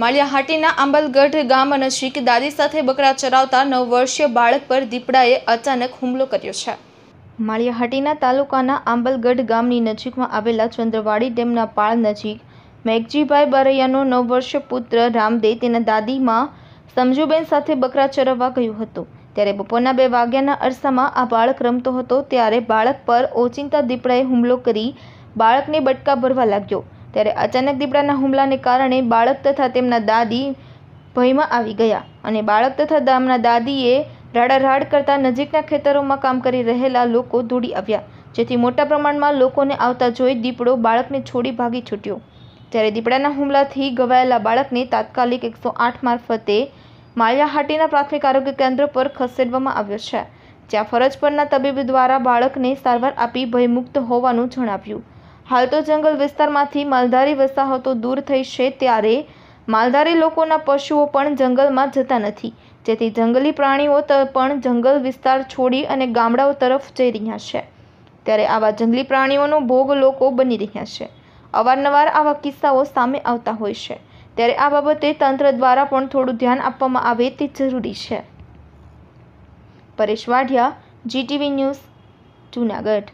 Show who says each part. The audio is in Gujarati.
Speaker 1: માળિયાહાટીના આંબલગઢ ગામ નજીક દાદી સાથે બકરા ચરાવતા નવ વર્ષીય બાળક પર દીપડાએ અચાનક હુમલો કર્યો છે
Speaker 2: માળિયાહાટીના તાલુકાના આંબલગઢ ગામની નજીકમાં આવેલા ચંદ્રવાડી ડેમના પાળ નજીક મેઘજીભાઈ બરૈયાનો નવ વર્ષીય પુત્ર રામદે તેના દાદીમાં સમજુબેન સાથે બકરા ચરાવવા ગયું હતું ત્યારે બપોરના બે વાગ્યાના અરસામાં આ બાળક રમતો હતો ત્યારે બાળક પર ઓચિંતા દીપડાએ હુમલો કરી બાળકને બટકા ભરવા લાગ્યો ત્યારે અચાનક દીપડાના હુમલાને કારણે બાળક તથા તેમના દાદી ભયમાં આવી ગયા અને બાળક તથા દામના દાદીએ રાડારાડ કરતા નજીકના ખેતરોમાં કામ કરી રહેલા લોકો દોડી આવ્યા જેથી મોટા પ્રમાણમાં લોકોને આવતા જોઈ દીપડો બાળકને છોડી ભાગી છૂટ્યો જ્યારે દીપડાના હુમલાથી ગવાયેલા બાળકને તાત્કાલિક એકસો આઠ મારફતે માળિયાહાટીના પ્રાથમિક આરોગ્ય કેન્દ્ર પર ખસેડવામાં આવ્યો છે જ્યાં ફરજ પરના તબીબ દ્વારા બાળકને સારવાર આપી ભયમુક્ત હોવાનું જણાવ્યું હાલ તો જંગલ વિસ્તારમાંથી માલધારી વસાહતો દૂર થઈ છે ત્યારે માલધારી લોકોના પશુઓ પણ જંગલમાં જતા નથી જેથી જંગલી પ્રાણીઓ પણ જંગલ વિસ્તાર છોડી અને ગામડાઓ તરફ જઈ રહ્યા છે ત્યારે આવા જંગલી પ્રાણીઓનો ભોગ લોકો બની રહ્યા છે અવારનવાર આવા કિસ્સાઓ સામે આવતા હોય છે ત્યારે આ બાબતે તંત્ર દ્વારા પણ થોડું ધ્યાન આપવામાં આવે તે જરૂરી છે પરેશ વાઢિયા જીટીવી ન્યૂઝ જુનાગઢ